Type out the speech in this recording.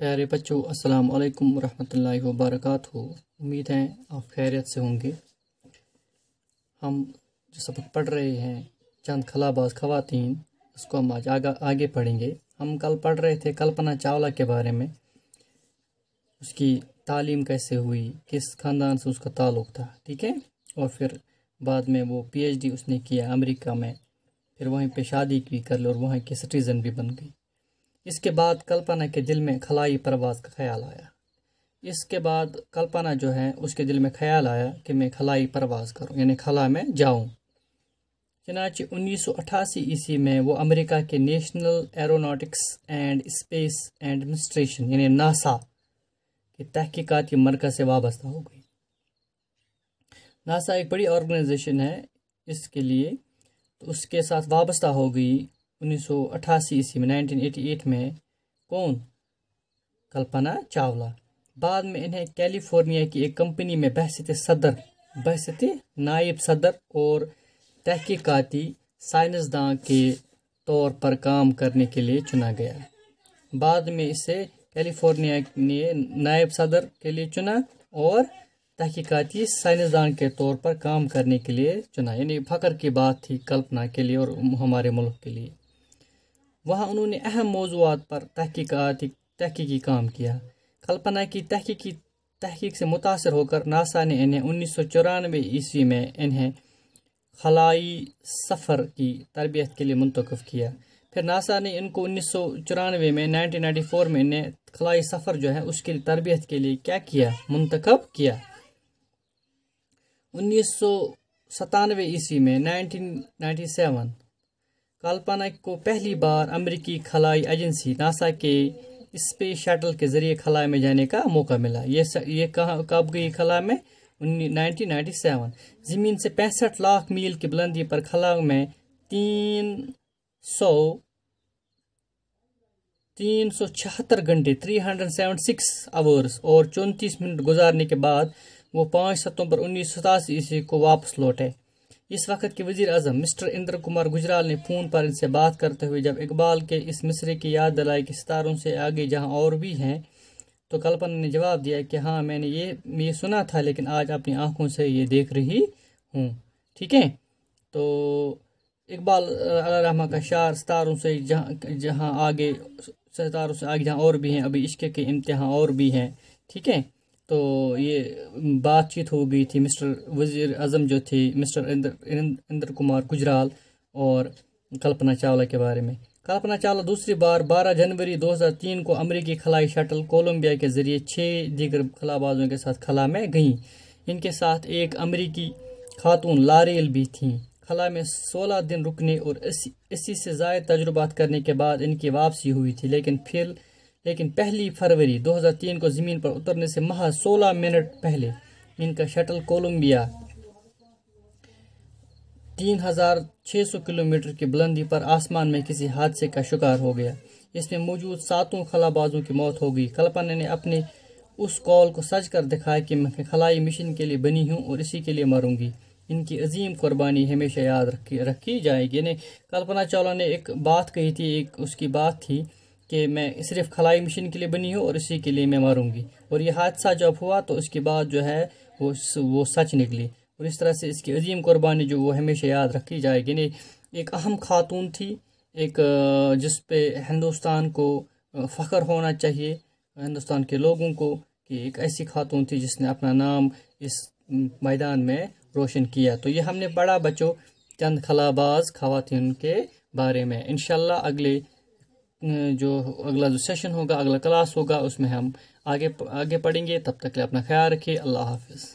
प्यारे बच्चों अस्सलाम वालेकुम रहमतुल्लाहि व बरकातहू उम्मीद है आप खैरियत से होंगे हम जो सबक पढ़ रहे हैं चंद खलाबाज खवातीन उसको हम आज आगा आगे पढ़ेंगे हम कल पढ़ रहे थे कल्पना चावला के बारे में उसकी तालीम कैसे हुई किस ख़ानदान से उसका ताल्लुक़ था ठीक है और फिर बाद में वो पीएचडी उसने किया अमेरिका में फिर वहीं पे शादी भी कर ली और वहाँ की सिटीज़न भी बन गई इसके बाद कल्पना के दिल में खलाई परवाज का ख्याल आया इसके बाद कल्पना जो है उसके दिल में ख्याल आया कि मैं खलाई परवाज करूं यानी खला में जाऊं चनाच 1988 ईस्वी में वो अमेरिका के national aeronautics and space administration यानी नासा के तहकीकती मरकज से वाबस्ता हो गई नासा एक बड़ी ऑर्गेनाइजेशन है इसके लिए तो उसके साथ वाबस्ता हो गई उन्नीस सौ अट्ठासी ईस्वी में नाइनटीन एटी एट में कौन कल्पना चावला बाद में इन्हें कैलिफोर्निया की एक कंपनी में बहसत सदर बहसत नायब सदर और तहकीकती साइंसदान के तौर पर काम करने के लिए चुना गया बाद में इसे कैलिफोर्निया ने नायब सदर के लिए चुना और तहकीकती साइंसदान के तौर पर काम करने के लिए चुना यानी फ़खर की बात थी कल्पना के लिए और हमारे मुल्क के लिए वहाँ उन्होंने अहम मौजूद पर तहकीकत तहकीकी काम किया कल्पना की तहकीकी तहकीक से मुतासर होकर नासा ने इन्हें उन्नीस सौ चौरानवे ईस्वी में इन्हें खलाई सफ़र की तरबियत के लिए मंतख किया फिर नासा ने इनको उन्नीस सौ चौरानवे में नाइनटीन नाइन्टी फोर में इन्हें खलाई सफ़र जो है उसके लिए तरबियत के लिए क्या किया मंतखब किया उन्नीस सौ सतानवे ईस्वी में नाइनटीन नाइन्टी सेवन काल्पनिक को पहली बार अमेरिकी खलाई एजेंसी नासा के स्पेस शटल के ज़रिए खला में जाने का मौका मिला ये स, ये कहाँ कब गई खला में नाइनटीन नाइन्टी सेवन ज़मीन से पैंसठ लाख मील की बुलंदी पर खला में तीन सौ तीन सौ छहत्तर घंटे three hundred seven six hours और चौंतीस मिनट गुजारने के बाद वो पाँच सितंबर उन्नीस सौ सतासी ईस्वी को वापस लौटे इस वक्त के वजीर अजम मिस्टर इंद्र कुमार गुजराल ने फ़ोन पर इनसे बात करते हुए जब इकबाल के इस मिसरे की याद दिलाई कि सितारों से आगे जहाँ और भी हैं तो कल्पना ने जवाब दिया कि हाँ मैंने ये ये सुना था लेकिन आज अपनी आंखों से ये देख रही हूँ ठीक है तो इकबाल रहमा का शार सितारों से जहाँ जहाँ आगे सितारों से आगे जहाँ और भी हैं अभी इश्क के इम्तहा और भी हैं ठीक है तो ये बातचीत हो गई थी मिस्टर वज़ी अजम जो थे मिस्टर इंद्र इंद्र कुमार गुजराल और कल्पना चावला के बारे में कल्पना चावला दूसरी बार 12 जनवरी 2003 को अमेरिकी खलाई शटल कोलंबिया के ज़रिए छः दीगर खलाबाजों के साथ खला में गईं इनके साथ एक अमेरिकी खातून लारेल भी थीं खला में 16 दिन रुकने और इसी से ज़ायद तजुर्बात करने के बाद इनकी वापसी हुई थी लेकिन फिर लेकिन पहली फरवरी 2003 को ज़मीन पर उतरने से महज 16 मिनट पहले इनका शटल कोलंबिया 3600 किलोमीटर की बुलंदी पर आसमान में किसी हादसे का शिकार हो गया इसमें मौजूद सातों खलाबाजों की मौत हो गई कल्पना ने अपने उस कॉल को सच कर दिखाया कि मैं खलाई मिशन के लिए बनी हूँ और इसी के लिए मरूंगी इनकी अजीम कुर्बानी हमेशा याद रखी रखी जाएगी यानी कल्पना चावला ने एक बात कही थी एक उसकी बात थी कि मैं सिर्फ खलाई मशीन के लिए बनी हूँ और इसी के लिए मैं मारूंगी और ये हादसा जब हुआ तो उसके बाद जो है वो वो सच निकली और इस तरह से इसकी अजीम कुर्बानी जो वो हमेशा याद रखी जाएगी नहीं एक अहम खातून थी एक जिस पे हिंदुस्तान को फ़ख्र होना चाहिए हिंदुस्तान के लोगों को कि एक ऐसी खातून थी जिसने अपना नाम इस मैदान में रोशन किया तो ये हमने पढ़ा बच्चों चंद खलाबाज खातन के बारे में इनशाला अगले जो अगला जो सेशन होगा अगला क्लास होगा उसमें हम आगे आगे पढ़ेंगे तब तक के अपना ख्याल रखिए अल्लाह हाफिज़